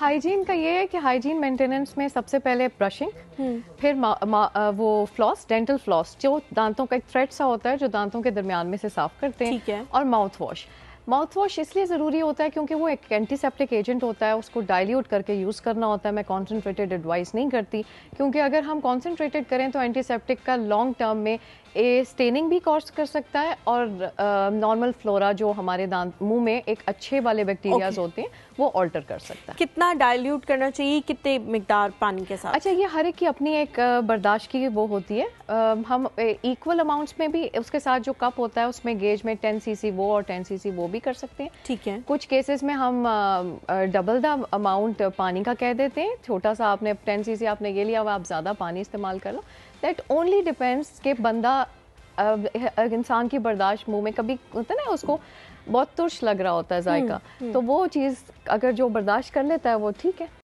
Hygiene का ये है कि हाइजीन मेंटेनेंस में सबसे पहले ब्रशिंग हम्म। फिर वो फ्लॉस डेंटल फ्लॉस जो दांतों का एक थ्रेड सा होता है जो दांतों के दरमियान में से साफ करते हैं है और माउथ वॉश माउथ वॉश इसलिए ज़रूरी होता है क्योंकि वो एक एंटीसेप्टिक एजेंट होता है उसको डाइल्यूट करके यूज़ करना होता है मैं कॉन्सेंट्रेटेड एडवाइस नहीं करती क्योंकि अगर हम कॉन्सेंट्रेटेड करें तो एंटीसेप्टिक का लॉन्ग टर्म में ए स्टेनिंग भी कॉज कर सकता है और नॉर्मल फ्लोरा जो हमारे दांत मुंह में एक अच्छे वाले बैक्टीरियाज okay. होते हैं वो ऑल्टर कर सकता है कितना डाइल्यूट करना चाहिए कितने मकदार पानी के साथ अच्छा ये हर एक की अपनी एक बर्दाश्त की वो होती है हम इक्वल अमाउंट्स में भी उसके साथ जो कप होता है उसमें गेज में टेन सी वो और टेन सी वो भी कर सकते हैं ठीक है कुछ केसेस में हम डबल द अमाउंट पानी का कह देते हैं छोटा सा आपने टेन सी आपने ये लिया हुआ आप ज़्यादा पानी इस्तेमाल कर लो दैट ओनली डिपेंड्स कि बंदा इंसान की बर्दाश्त मुंह में कभी होता है ना उसको बहुत तुर्श लग रहा होता है हम्म, जायका हम्म। तो वो चीज़ अगर जो बर्दाश्त कर लेता है वो ठीक है